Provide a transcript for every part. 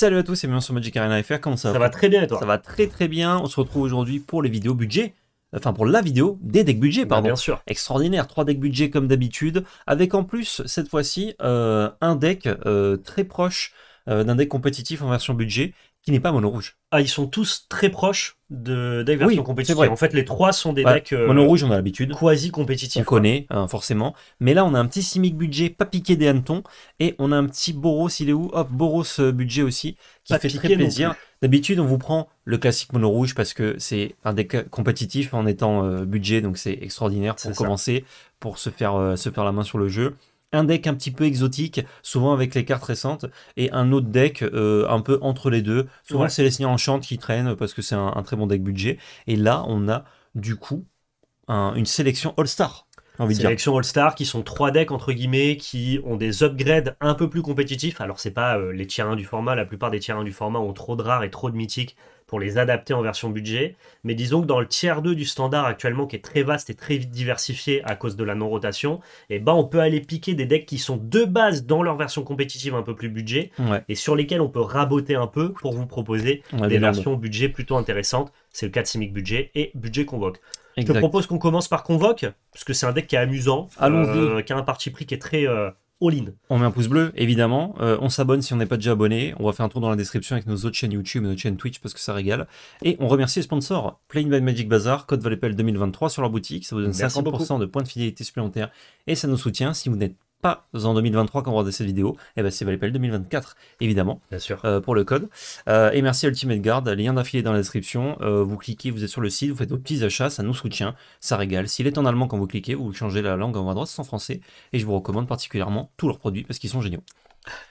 Salut à tous c'est bienvenue sur Magic Arena FR, comment ça va Ça va très bien et toi Ça va très très bien, on se retrouve aujourd'hui pour les vidéos budget, enfin pour la vidéo des decks budget pardon. Bah, bien sûr. Extraordinaire, trois decks budget comme d'habitude, avec en plus cette fois-ci euh, un deck euh, très proche euh, d'un deck compétitif en version budget qui n'est pas mono rouge. Ah, ils sont tous très proches de deck version compétitive. En fait, les trois sont des decks euh, mono rouge, on a l'habitude. Quasi compétitifs. On connaît, hein, forcément. Mais là, on a un petit simic budget, pas piqué des hannetons, et on a un petit Boros, il est où Hop, Boros euh, budget aussi, qui fait très plaisir. D'habitude, on vous prend le classique mono rouge parce que c'est un deck compétitif en étant euh, budget, donc c'est extraordinaire pour commencer, pour se faire se faire la main sur le jeu un deck un petit peu exotique, souvent avec les cartes récentes, et un autre deck euh, un peu entre les deux. Souvent, c'est les signes enchant qui traînent parce que c'est un, très bon deck budget. Et là, on a du coup une sélection All-Star. Direction All-Star, qui sont trois decks entre guillemets, qui ont des upgrades un peu plus compétitifs. Alors c'est pas euh, les tiers 1 du format, la plupart des tiers 1 du format ont trop de rares et trop de mythiques pour les adapter en version budget. Mais disons que dans le tiers 2 du standard actuellement, qui est très vaste et très vite diversifié à cause de la non-rotation, et eh ben on peut aller piquer des decks qui sont de base dans leur version compétitive un peu plus budget, et sur lesquels on peut raboter un peu pour vous proposer des versions budget plutôt intéressantes c'est le cas de Simic Budget et Budget Convoque. Je propose qu'on commence par Convoque, parce que c'est un deck qui est amusant, euh, qui a un parti pris qui est très euh, all-in. On met un pouce bleu, évidemment. Euh, on s'abonne si on n'est pas déjà abonné. On va faire un tour dans la description avec nos autres chaînes YouTube et notre chaîne Twitch parce que ça régale. Et on remercie les sponsors Plain by Magic Bazaar, code Valepel 2023 sur leur boutique. Ça vous donne 50% de points de fidélité supplémentaires et ça nous soutient. Si vous n'êtes pas en 2023 quand on regardez cette vidéo, et eh ben c'est pour 2024, évidemment, Bien sûr. Euh, pour le code. Euh, et merci Ultimate Guard, lien d'affilée dans la description. Euh, vous cliquez, vous êtes sur le site, vous faites vos petits achats, ça nous soutient, ça régale. S'il est en allemand quand vous cliquez, vous changez la langue en bas à droite, c'est en français, et je vous recommande particulièrement tous leurs produits parce qu'ils sont géniaux.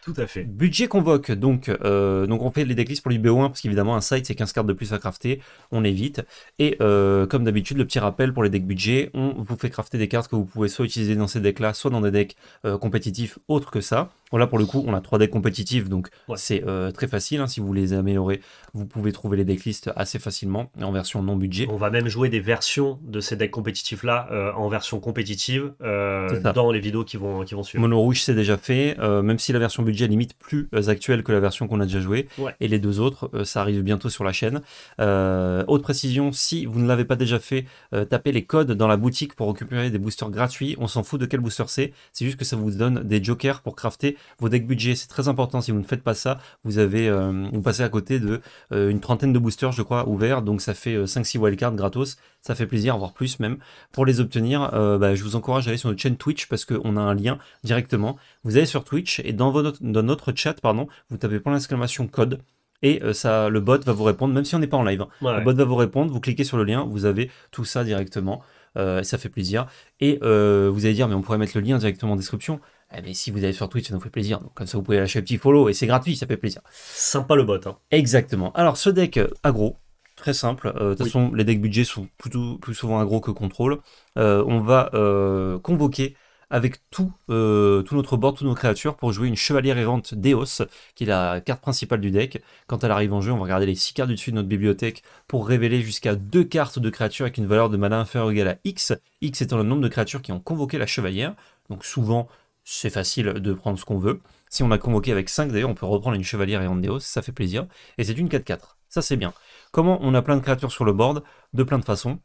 Tout à fait. Budget convoque, donc, euh, on fait les decklists pour l'UBO1 parce qu'évidemment un site c'est 15 cartes de plus à crafter, on évite. Et euh, comme d'habitude, le petit rappel pour les decks budget, on vous fait crafter des cartes que vous pouvez soit utiliser dans ces decks là, soit dans des decks euh, compétitifs autres que ça là, pour le coup, on a trois decks compétitifs, donc c'est euh, très facile. Hein. si vous les améliorez, vous pouvez trouver les decklists assez facilement en version non budget. On va même jouer des versions de ces decks compétitifs-là euh, en version compétitive euh, dans les vidéos qui vont, qui vont suivre. Mono Rouge, c'est déjà fait, même si la version budget est limite plus actuelle que la version qu'on a déjà jouée. Et les deux autres, ça arrive bientôt sur la chaîne. autre précision, si vous ne l'avez pas déjà fait, tapez les codes dans la boutique pour récupérer des boosters gratuits. On s'en fout de quel booster c'est, c'est juste que ça vous donne des jokers pour crafter vos decks budget, c'est très important. Si vous ne faites pas ça, vous avez euh, passez à côté de euh, une trentaine de boosters, je crois, ouverts. Donc ça fait 5-6 euh, wildcards gratos. Ça fait plaisir, voire plus même. Pour les obtenir, bah, je vous encourage à aller sur notre chaîne Twitch parce qu'on a un lien directement. Vous allez sur Twitch et dans, notre chat, pardon, vous tapez pour d'exclamation code et ça, le bot va vous répondre, même si on n'est pas en live. Hein. Le bot va vous répondre, vous cliquez sur le lien, vous avez tout ça directement. ça fait plaisir. Et vous allez dire, mais on pourrait mettre le lien directement en description mais eh ben, si vous allez sur Twitch, ça nous fait plaisir. Donc, comme ça, vous pouvez lâcher un petit follow et c'est gratuit, ça fait plaisir. Sympa le bot. Hein. Exactement. Alors, ce deck euh, agro, très simple. Euh, de toute façon, les decks budget sont plus souvent agro que contrôle. Euh, on va convoquer avec tout, notre board, toutes nos créatures pour jouer une chevalière errante Deos, qui est la carte principale du deck. Quand elle arrive en jeu, on va regarder les 6 cartes du dessus de notre bibliothèque pour révéler jusqu'à 2 cartes de créatures avec une valeur de mana inférieure ou égale à X, X étant le nombre de créatures qui ont convoqué la chevalière. Donc souvent, c'est facile de prendre ce qu'on veut. Si on a convoqué avec 5 d'ailleurs, on peut reprendre une chevalière et déos, ça fait plaisir. Et c'est une 4-4, ça c'est bien. Comment on a plein de créatures sur le board De plein de façons.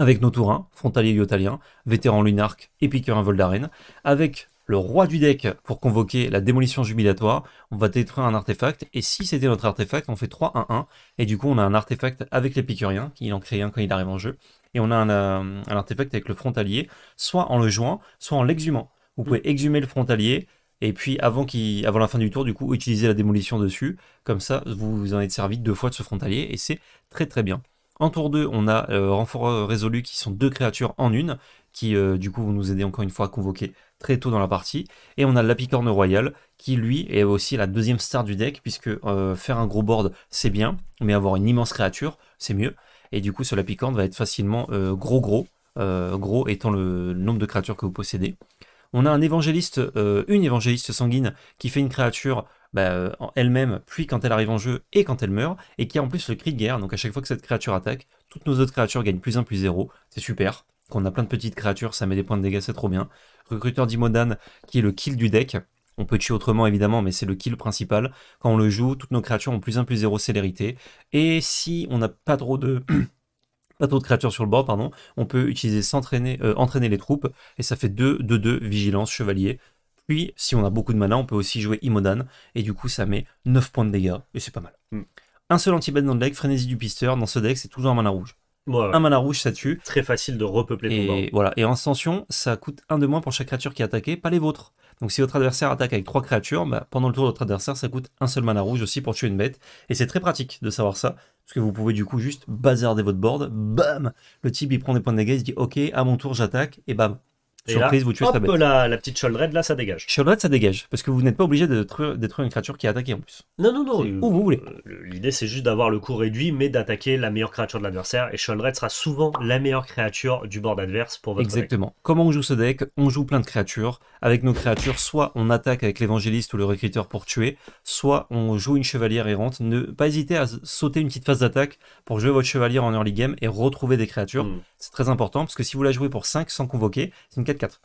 Avec nos tourains, frontalier yotalien, vétéran lunarque et piqueur vol d'arène. Avec le roi du deck pour convoquer la démolition jubilatoire, on va détruire un artefact, et si c'était notre artefact, on fait 3-1-1, et du coup on a un artefact avec l'épicurien, qui en crée un quand il arrive en jeu, et on a un, euh, un artefact avec le frontalier, soit en le jouant, soit en l'exhumant. Vous pouvez mm. exhumer le frontalier et puis avant, avant la fin du tour, du coup, utiliser la démolition dessus. Comme ça, vous, vous en êtes servi deux fois de ce frontalier et c'est très très bien. En tour 2, on a euh, renfort résolu qui sont deux créatures en une, qui euh, du coup vont nous aider encore une fois à convoquer très tôt dans la partie. Et on a l'apicorne Royal, qui lui est aussi la deuxième star du deck, puisque euh, faire un gros board c'est bien, mais avoir une immense créature c'est mieux. Et du coup, ce lapicorne va être facilement gros gros, gros étant le nombre de créatures que vous possédez. On a un évangéliste, euh, une évangéliste sanguine qui fait une créature bah, euh, elle-même, puis quand elle arrive en jeu et quand elle meurt, et qui a en plus le cri de guerre. Donc à chaque fois que cette créature attaque, toutes nos autres créatures gagnent plus 1 plus 0. C'est super. Quand on a plein de petites créatures, ça met des points de dégâts, c'est trop bien. Recruteur d'Imodan qui est le kill du deck. On peut tuer autrement évidemment, mais c'est le kill principal. Quand on le joue, toutes nos créatures ont plus 1 plus 0 célérité. Et si on n'a pas trop de pas trop de créatures sur le bord, pardon, on peut utiliser s'entraîner, euh, entraîner les troupes, et ça fait 2, 2, 2, vigilance, chevalier. Puis, si on a beaucoup de mana, on peut aussi jouer Imodan, et du coup, ça met 9 points de dégâts, et c'est pas mal. Mm. Un seul anti dans le deck, Frénésie du Pisteur, dans ce deck, c'est toujours un mana rouge. Un mana rouge, ça tue. Très facile de repeupler Voilà. Et en extension ça coûte un de moins pour chaque créature qui est attaquée, pas les vôtres. Donc si votre adversaire attaque avec trois créatures, bah, pendant le tour de votre adversaire, ça coûte un seul mana rouge aussi pour tuer une bête. Et c'est très pratique de savoir ça. Parce que vous pouvez du coup juste bazarder votre board, bam, le type il prend des points de dégâts, il se dit ok, à mon tour j'attaque, et bam, Surprise, vous tuez sa bête. La, la petite Sholdred, là, ça dégage. Sholdred, ça dégage. Parce que vous n'êtes pas obligé de détruire, une créature qui est attaquée en plus. Non, non, non. Euh, où vous voulez. Euh, l'idée, c'est juste d'avoir le coût réduit, mais d'attaquer la meilleure créature de l'adversaire. Et Sholdred sera souvent la meilleure créature du board adverse pour votre Exactement. Comment on joue ce deck On joue plein de créatures. Avec nos créatures, soit on attaque avec l'évangéliste ou le recruteur pour tuer, soit on joue une chevalière errante. Ne pas hésiter à sauter une petite phase d'attaque pour jouer votre chevalière en early game et retrouver des créatures. Hmm. C'est très important parce que si vous la jouez pour 5 sans convoquer, c'est une 4.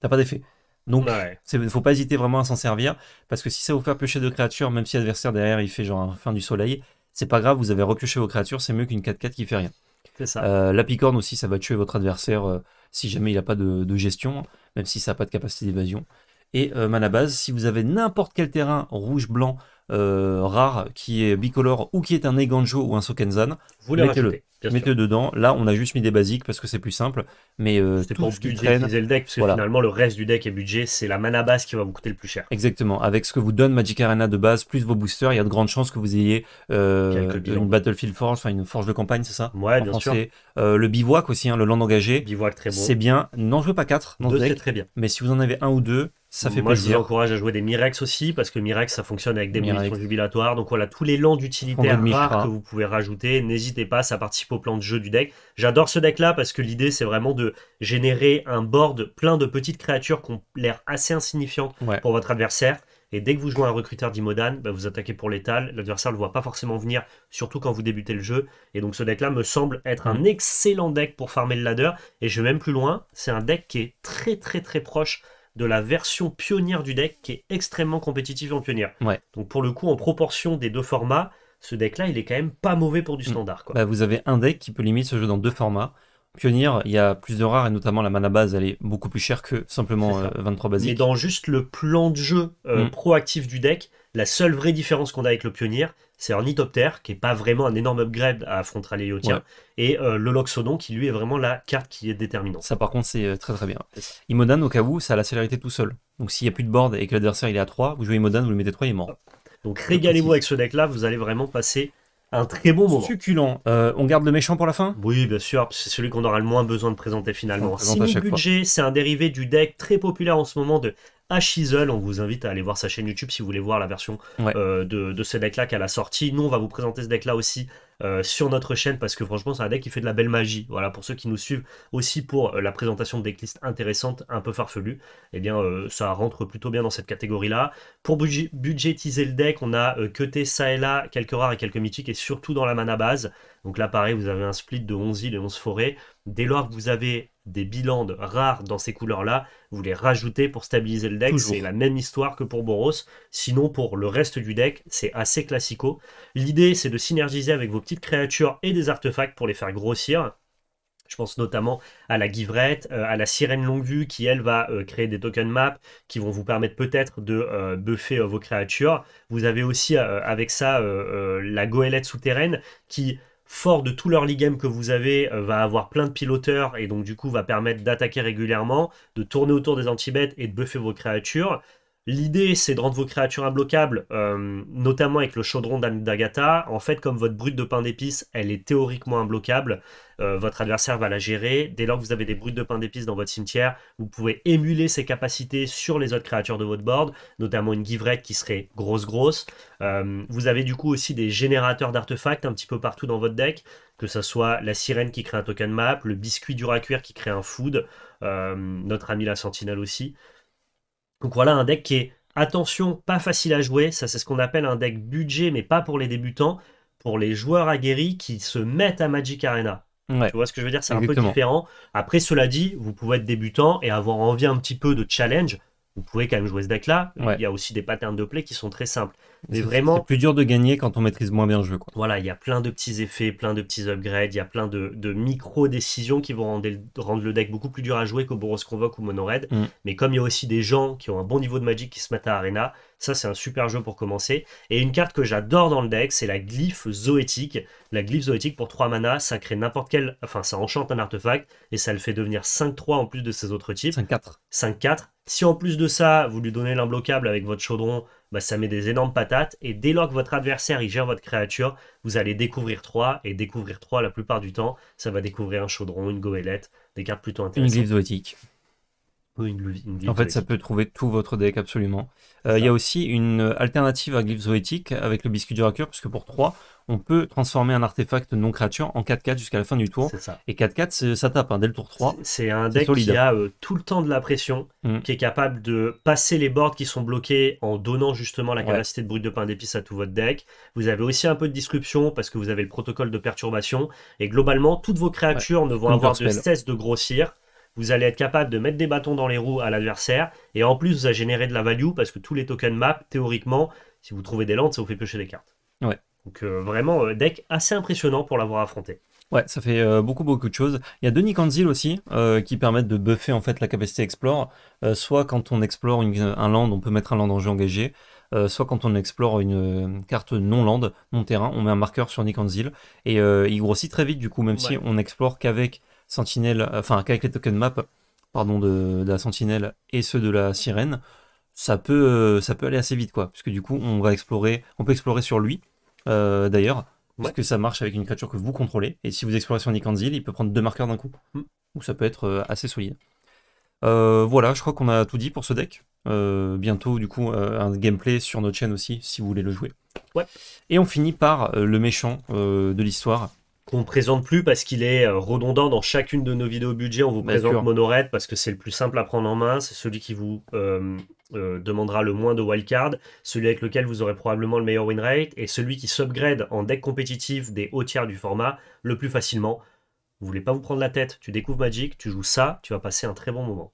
T'as pas d'effet. Donc, il ne faut pas hésiter vraiment à s'en servir, parce que si ça vous fait piocher de créatures, même si l'adversaire derrière il fait genre fin du soleil, c'est pas grave, vous avez repioché vos créatures, c'est mieux qu'une 4-4 qui fait rien. C'est ça. Euh, la picorne aussi, ça va tuer votre adversaire euh, si jamais il a pas de, gestion, même si ça n'a pas de capacité d'évasion. Et euh, base si vous avez n'importe quel terrain rouge, blanc euh, rare qui est bicolore ou qui est un Eganjo ou un Sokenzan, mettez-le. Mettez dedans. Là, on a juste mis des basiques parce que c'est plus simple. Mais euh, c'est pour budgetiser le deck, parce que finalement, le reste du deck est budget. C'est la mana base qui va vous coûter le plus cher. Exactement. Avec ce que vous donne Magic Arena de base, plus vos boosters, il y a de grandes chances que vous ayez euh, une Battlefield Forge, enfin une forge de campagne, c'est ça Ouais, bien sûr. le bivouac aussi, hein, le land engagé. Bivouac très beau. C'est bien. N'en jouez pas 4 dans deux, très bien. Mais si vous en avez un ou deux, moi, je vous encourage à jouer des Mirex aussi, parce que Mirex, ça fonctionne avec des munitions jubilatoires. Donc voilà, tous les l'élan d'utilité rares que vous pouvez rajouter. N'hésitez pas, ça participe au plan de jeu du deck. J'adore ce deck-là parce que l'idée, c'est vraiment de générer un board plein de petites créatures qui ont l'air assez insignifiantes pour votre adversaire. Et dès que vous jouez un recruteur d'Imodan, bah, vous attaquez pour l'étal. L'adversaire ne le voit pas forcément venir, surtout quand vous débutez le jeu. Et donc ce deck-là me semble être un mm. excellent deck pour farmer le ladder. Et je vais même plus loin, c'est un deck qui est très très très proche de la version pionnière du deck qui est extrêmement compétitive en pionnière. Ouais. Donc pour le coup, en proportion des deux formats, ce deck-là, il est quand même pas mauvais pour du mm. standard. Bah, vous avez un deck qui peut limiter ce jeu dans deux formats. Pionnier, il y a plus de rares et notamment la mana base, elle est beaucoup plus chère que simplement 23 euh, basiques. Mais dans juste le plan de jeu euh, mm. proactif du deck, la seule vraie différence qu'on a avec le Pionnier, c'est un qui n'est pas vraiment un énorme upgrade à affronter et et euh, le Loxodon, qui lui est vraiment la carte qui est déterminante. Ça, par contre, c'est euh, très très bien. Imodan, au cas où, ça a la célérité tout seul. Donc s'il n'y a plus de board et que l'adversaire il est à 3, vous jouez Imodan, vous le mettez 3, il est mort. Donc régalez-vous avec ce deck-là, vous allez vraiment passer un très bon mot. Succulent. Euh, on garde le méchant pour la fin Oui, bien sûr, c'est celui qu'on aura le moins besoin de présenter finalement. Budget, c'est un dérivé du deck très populaire en ce moment de Ashizel. On vous invite à aller voir sa chaîne YouTube si vous voulez voir la version euh, de, de, ce deck-là qu'elle a sorti. Nous, on va vous présenter ce deck-là aussi euh, sur notre chaîne parce que franchement c'est un deck qui fait de la belle magie. Voilà, pour ceux qui nous suivent aussi pour euh, la présentation de decklist intéressantes, un peu farfelues, Et eh bien euh, ça rentre plutôt bien dans cette catégorie-là. Pour budgétiser le deck, on a cuté ça et là quelques rares et quelques mythiques et surtout dans la mana base. Donc là, pareil, vous avez un split de 11 îles et 11 forêts. Dès lors que vous avez des bilans rares dans ces couleurs-là, vous les rajoutez pour stabiliser le deck. C'est la même histoire que pour Boros. Sinon, pour le reste du deck, c'est assez classico. L'idée, c'est de synergiser avec vos petites créatures et des artefacts pour les faire grossir. Je pense notamment à la givrette, euh, à la sirène longue-vue qui, elle, va euh, créer des token maps qui vont vous permettre peut-être de euh, buffer vos créatures. Vous avez aussi avec ça la goélette souterraine qui fort de tout leur game que vous avez, euh, va avoir plein de piloteurs et donc du coup va permettre d'attaquer régulièrement, de tourner autour des anti-bêtes et de buffer vos créatures. L'idée, c'est de rendre vos créatures imbloquables, euh, notamment avec le chaudron d'Agata. En fait, comme votre brute de pain d'épices, elle est théoriquement imbloquable, euh, votre adversaire va la gérer. Dès lors que vous avez des brutes de pain d'épices dans votre cimetière, vous pouvez émuler ses capacités sur les autres créatures de votre board, notamment une givrette qui serait grosse grosse. Euh, vous avez du coup aussi des générateurs d'artefacts un petit peu partout dans votre deck, que ce soit la sirène qui crée un token map, le biscuit du à qui crée un food, notre ami la sentinelle aussi. Donc voilà un deck qui est, attention, pas facile à jouer. Ça, c'est ce qu'on appelle un deck budget, mais pas pour les débutants, pour les joueurs aguerris qui se mettent à Magic Arena. tu vois ce que je veux dire C'est un peu différent. Après, cela dit, vous pouvez être débutant et avoir envie un petit peu de challenge. Vous pouvez quand même jouer ce deck-là. Il y a aussi des patterns de play qui sont très simples vraiment. C'est plus dur de gagner quand on maîtrise moins bien le jeu. Quoi. Voilà, il y a plein de petits effets, plein de petits upgrades, il y a plein de, micro-décisions qui vont rendre, le deck beaucoup plus dur à jouer qu'au Boros Convoque ou Mono Red. Mm. Mais comme il y a aussi des gens qui ont un bon niveau de Magic qui se mettent à Arena, ça c'est un super jeu pour commencer. Et une carte que j'adore dans le deck, c'est la glyphe zoétique. La glyphe zoétique pour 3 mana, ça crée n'importe quel. Enfin, ça enchante un artefact et ça le fait devenir 5-3 en plus de ses autres types. 5-4. 5-4. Si en plus de ça, vous lui donnez l'imbloquable avec votre chaudron, bah, ça met des énormes patates. Et dès lors que votre adversaire gère votre créature, vous allez découvrir 3. Et découvrir 3, la plupart du temps, ça va découvrir un chaudron, une goélette, des cartes plutôt intéressantes. Une glyphe en fait, ça peut trouver tout votre deck absolument. Euh, il y a aussi une alternative à glyphe zoétique avec le biscuit du puisque pour 3, on peut transformer un artefact non créature en 4-4 jusqu'à la fin du tour. Et 4-4, ça tape, hein, dès le tour 3. C'est un deck qui a euh, tout le temps de la pression, mm. qui est capable de passer les boards qui sont bloqués en donnant justement la capacité de bruit de pain d'épices à tout votre deck. Vous avez aussi un peu de disruption parce que vous avez le protocole de perturbation. Et globalement, toutes vos créatures ne vont avoir de cesse de grossir vous allez être capable de mettre des bâtons dans les roues à l'adversaire, et en plus, vous allez générer de la value, parce que tous les tokens map, théoriquement, si vous trouvez des landes, ça vous fait piocher des cartes. Ouais. Donc euh, vraiment, euh, deck assez impressionnant pour l'avoir affronté. Ouais, ça fait euh, beaucoup beaucoup de choses. Il y a deux Nikanzil aussi qui permettent de buffer en fait la capacité explore. soit quand on explore une, un land, on peut mettre un land en jeu engagé. soit quand on explore une carte non land, non terrain, on met un marqueur sur Nikanzil et il grossit très vite du coup, même si on explore qu'avec Sentinelle, euh, enfin avec les token map, pardon, de, la Sentinelle et ceux de la Sirène, ça peut, euh, ça peut aller assez vite, quoi. puisque du coup, on va explorer, on peut explorer sur lui, euh, d'ailleurs, parce que ça marche avec une créature que vous contrôlez. Et si vous explorez sur Nikanzil, il peut prendre deux marqueurs d'un coup. Hmm. Donc ça peut être assez solide. voilà, je crois qu'on a tout dit pour ce deck. bientôt, du coup, un gameplay sur notre chaîne aussi, si vous voulez le jouer. Ouais. Et on finit par le méchant de l'histoire, qu'on ne présente plus parce qu'il est euh, redondant dans chacune de nos vidéos budget. On vous présente Monorette parce que c'est le plus simple à prendre en main. C'est celui qui vous euh, euh, demandera le moins de wildcard, celui avec lequel vous aurez probablement le meilleur win rate et celui qui s'upgrade en deck compétitif des hauts tiers du format le plus facilement. Vous voulez pas vous prendre la tête, tu découvres Magic, tu joues ça, tu vas passer un très bon moment.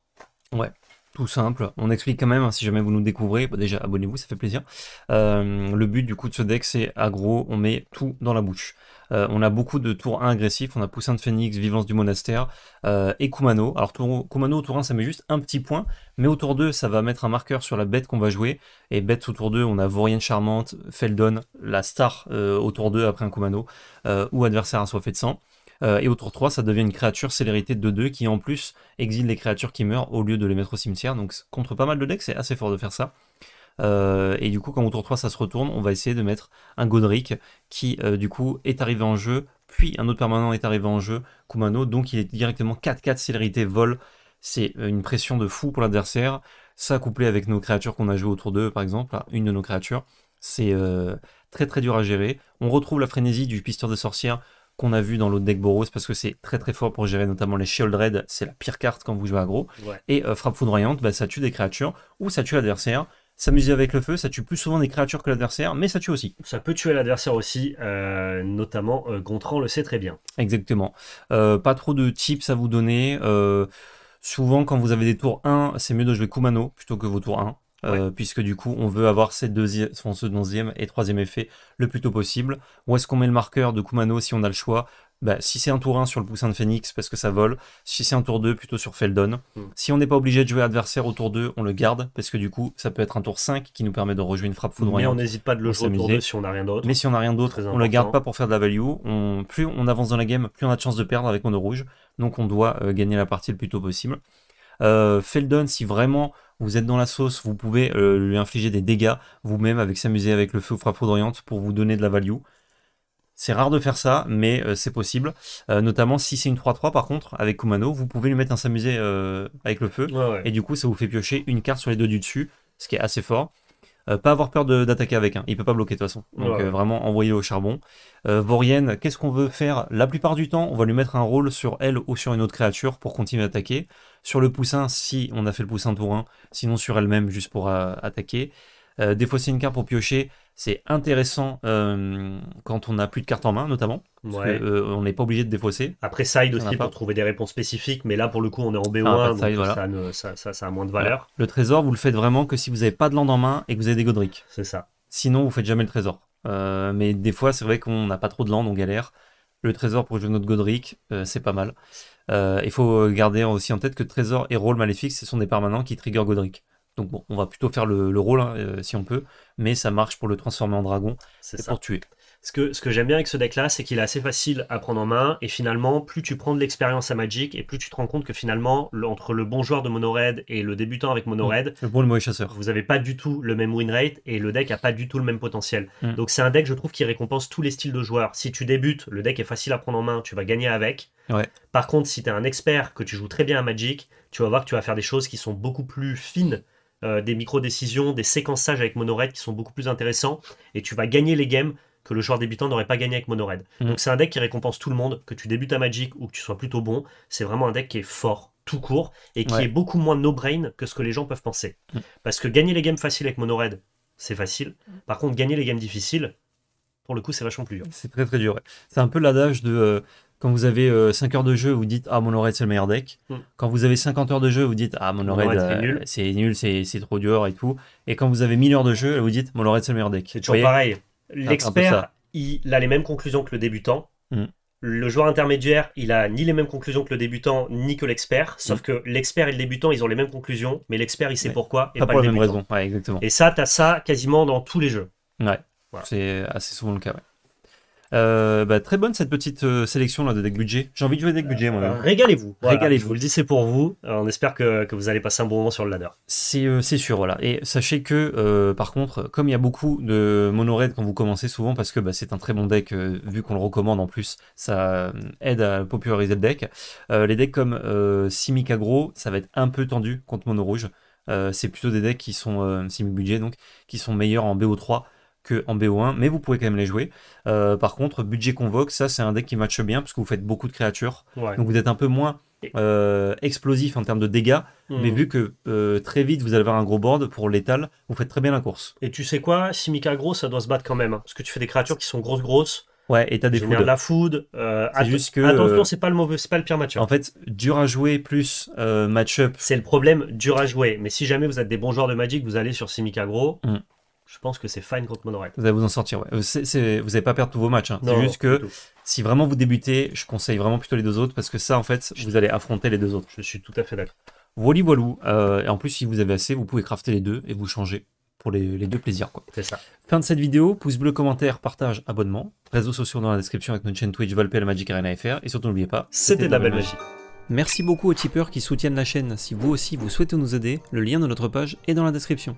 Ouais, tout simple. On explique quand même, hein, si jamais vous nous découvrez, bah, déjà abonnez-vous, ça fait plaisir. le but du coup de ce deck, c'est aggro, on met tout dans la bouche. Euh, on a beaucoup de tours 1 agressifs, on a Poussin de Phénix, Vivance du Monastère euh, et Kumano. Alors Kumano au tour 1 ça met juste un petit point, mais au tour 2 ça va mettre un marqueur sur la bête qu'on va jouer. Et bête au tour 2 on a Vaurienne Charmante, Feldon, la star autour euh, au tour 2 après un Kumano, ou adversaire à assoiffé de sang et au tour 3, ça devient une créature célérité de 2 qui en plus exile les créatures qui meurent au lieu de les mettre au cimetière. Donc contre pas mal de decks, c'est assez fort de faire ça. Euh, et du coup, quand au tour 3 ça se retourne, on va essayer de mettre un Godric qui euh, du coup est arrivé en jeu, puis un autre permanent est arrivé en jeu, Kumano, donc il est directement 4-4 célérité vol. C'est euh, une pression de fou pour l'adversaire. Ça couplé avec nos créatures qu'on a joué autour d'eux, par exemple, hein, une de nos créatures, c'est très très dur à gérer. On retrouve la frénésie du pisteur des sorcières qu'on a vu dans l'autre deck Boros parce que c'est très très fort pour gérer notamment les Shield Red, c'est la pire carte quand vous jouez aggro. Et frappe foudroyante, bah, ça tue des créatures ou ça tue l'adversaire. S'amuser avec le feu, ça tue plus souvent des créatures que l'adversaire, mais ça tue aussi. Ça peut tuer l'adversaire aussi, euh, notamment euh, Gontran le sait très bien. Exactement. Euh, pas trop de tips à vous donner. souvent, quand vous avez des tours 1, c'est mieux de jouer Kumano plutôt que vos tours 1. Euh, puisque du coup on veut avoir ces 11 et 3 et troisième effet le plus tôt possible. Où est-ce qu'on met le marqueur de Kumano si on a le choix bah, si c'est un tour 1 sur le poussin de Phoenix parce que ça vole, si c'est un tour 2 plutôt sur Feldon. Hmm. Si on n'est pas obligé de jouer adversaire au tour 2, on le garde parce que du coup ça peut être un tour 5 qui nous permet de rejouer une frappe foudroyante. Mais on n'hésite pas de le jouer au tour 2 si on n'a rien d'autre. Mais si on n'a rien d'autre, on ne le garde pas pour faire de la value. plus on avance dans la game, plus on a de chances de perdre avec mon Mono Rouge. Donc on doit euh, gagner la partie le plus tôt possible. Euh, Feldon, si vraiment vous êtes dans la sauce, vous pouvez euh, lui infliger des dégâts vous-même avec s'amuser avec le feu frappe d'Oriente pour vous donner de la value. C'est rare de faire ça, mais euh, c'est possible. Euh, notamment si c'est une 3-3 par contre, avec Kumano, vous pouvez lui mettre un s'amuser avec le feu. Et du coup, ça vous fait piocher une carte sur les deux du dessus, ce qui est assez fort. Euh, pas avoir peur d'attaquer avec. un, hein. Il peut pas bloquer de toute façon. Donc euh, vraiment envoyer au charbon. Euh, qu'est-ce qu'on veut faire La plupart du temps, on va lui mettre un rôle sur elle ou sur une autre créature pour continuer à attaquer. Sur le poussin, si on a fait le poussin tour 1, sinon sur elle-même juste pour euh, attaquer. Euh, défausser une carte pour piocher, c'est intéressant euh, quand on n'a plus de cartes en main, notamment. Euh, on n'est pas obligé de défausser. Après, side aussi pour trouver des réponses spécifiques, mais là pour le coup, on est en BO1, ah, ça, a moins de valeur. Le trésor, vous le faites vraiment que si vous n'avez pas de land en main et que vous avez des Godric. C'est ça. Sinon, vous faites jamais le trésor. mais des fois, c'est vrai qu'on n'a pas trop de land, on galère. Le trésor pour jouer notre Godric, c'est pas mal. Il faut garder aussi en tête que trésor et rôle maléfique, ce sont des permanents qui trigger Godric. Donc bon, on va plutôt faire le, rôle hein, euh, si on peut, mais ça marche pour le transformer en dragon pour tuer. Ce que, ce que j'aime bien avec ce deck-là, c'est qu'il est assez facile à prendre en main, et finalement, plus tu prends de l'expérience à Magic, et plus tu te rends compte que finalement, entre le bon joueur de Mono et le débutant avec Mono Red, chasseur, vous n'avez pas du tout le même win rate, et le deck n'a pas du tout le même potentiel. Mm. Donc c'est un deck, je trouve, qui récompense tous les styles de joueurs. Si tu débutes, le deck est facile à prendre en main, tu vas gagner avec. Par contre, si tu es un expert, que tu joues très bien à Magic, tu vas voir que tu vas faire des choses qui sont beaucoup plus fines euh, des micro-décisions, des séquençages avec Monored qui sont beaucoup plus intéressants et tu vas gagner les games que le joueur débutant n'aurait pas gagné avec Monored. Mm. Donc c'est un deck qui récompense tout le monde, que tu débutes à Magic ou que tu sois plutôt bon, c'est vraiment un deck qui est fort tout court et qui est beaucoup moins no-brain que ce que les gens peuvent penser. Mm. Parce que gagner les games faciles avec Monored, c'est facile. Mm. Par contre, gagner les games difficiles, pour le coup, c'est vachement plus dur. C'est très très dur. C'est un peu l'adage de euh, quand vous avez 5 euh, heures de jeu, vous dites Ah, mon oreille, c'est le meilleur deck. Mm. Quand vous avez 50 heures de jeu, vous dites Ah, mon c'est c'est nul, euh, c'est trop dur et tout. Et quand vous avez 1000 heures de jeu, vous dites Mon oreille, c'est le meilleur deck. C'est toujours pareil. L'expert, il a les mêmes conclusions que le débutant. Mm. Le joueur intermédiaire, il a ni les mêmes conclusions que le débutant, ni que l'expert. Sauf mm. que l'expert et le débutant, ils ont les mêmes conclusions, mais l'expert, il sait pourquoi. Et pas, pour les mêmes débutant. Et ça, tu as ça quasiment dans tous les jeux. Ouais. C'est assez souvent le cas, euh, bah, très bonne cette petite euh, sélection de deck budget. J'ai envie de jouer deck budget moi. même euh, régalez-vous. régalez-vous. Je le dis, c'est pour vous. on espère que, vous allez passer un bon moment sur le ladder. C'est sûr, voilà. Et sachez que par contre, comme il y a beaucoup de mono raid quand vous commencez souvent, parce que bah, c'est un très bon deck vu qu'on le recommande en plus, ça aide à populariser le deck. les decks comme Simic Agro, ça va être un peu tendu contre mono rouge. c'est plutôt des decks qui sont Simic budget donc qui sont meilleurs en BO3 que en BO1, mais vous pouvez quand même les jouer. Euh, par contre, budget convoque, ça c'est un deck qui matche bien parce que vous faites beaucoup de créatures. Donc vous êtes un peu moins euh, explosif en termes de dégâts, hmm. mais vu que euh, très vite vous allez avoir un gros board pour l'étal, vous faites très bien la course. Et tu sais quoi, Simica gros, ça doit se battre quand même, hein, parce que tu fais des créatures qui sont grosses grosses. Ouais, et t'as des foods. la food. que, attention, c'est pas le mauvais, c'est pas le pire match En fait, dur à jouer plus match-up. C'est le problème, dur à jouer. Mais si jamais vous êtes des bons joueurs de Magic, vous allez sur Simica gros. Hmm je pense que c'est fine contre Monorail. Vous allez vous en sortir, ouais. Euh, vous n'allez pas perdre tous vos matchs. Hein. C'est juste que si vraiment vous débutez, je conseille vraiment plutôt les deux autres parce que ça, en fait, vous allez affronter les deux autres. Je suis tout à fait d'accord. Wally voilou. Euh, et en plus, si vous avez assez, vous pouvez crafter les deux et vous changer pour les, deux plaisirs. C'est ça. Fin de cette vidéo, pouce bleu, commentaire, partage, abonnement. Réseaux sociaux dans la description avec notre chaîne Twitch la Magic Arena FR. Et surtout, n'oubliez pas, c'était de, la belle magie. magie. Merci beaucoup aux tipeurs qui soutiennent la chaîne. Si vous aussi vous souhaitez nous aider, le lien de notre page est dans la description.